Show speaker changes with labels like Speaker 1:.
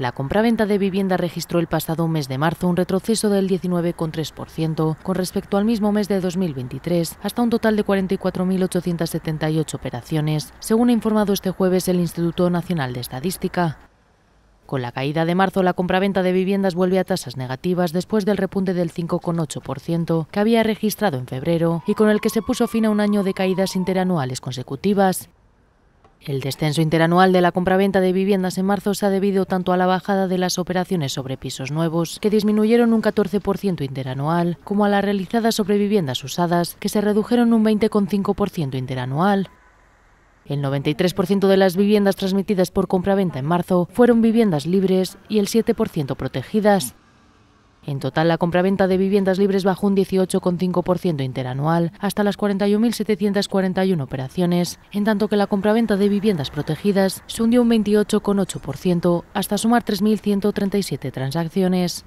Speaker 1: La compraventa de viviendas registró el pasado mes de marzo un retroceso del 19,3% con respecto al mismo mes de 2023, hasta un total de 44.878 operaciones, según ha informado este jueves el Instituto Nacional de Estadística. Con la caída de marzo, la compraventa de viviendas vuelve a tasas negativas después del repunte del 5,8% que había registrado en febrero y con el que se puso fin a un año de caídas interanuales consecutivas. El descenso interanual de la compraventa de viviendas en marzo se ha debido tanto a la bajada de las operaciones sobre pisos nuevos, que disminuyeron un 14% interanual, como a las realizadas sobre viviendas usadas, que se redujeron un 20,5% interanual. El 93% de las viviendas transmitidas por compraventa en marzo fueron viviendas libres y el 7% protegidas. En total, la compraventa de viviendas libres bajó un 18,5% interanual hasta las 41.741 operaciones, en tanto que la compraventa de viviendas protegidas se hundió un 28,8% hasta sumar 3.137 transacciones.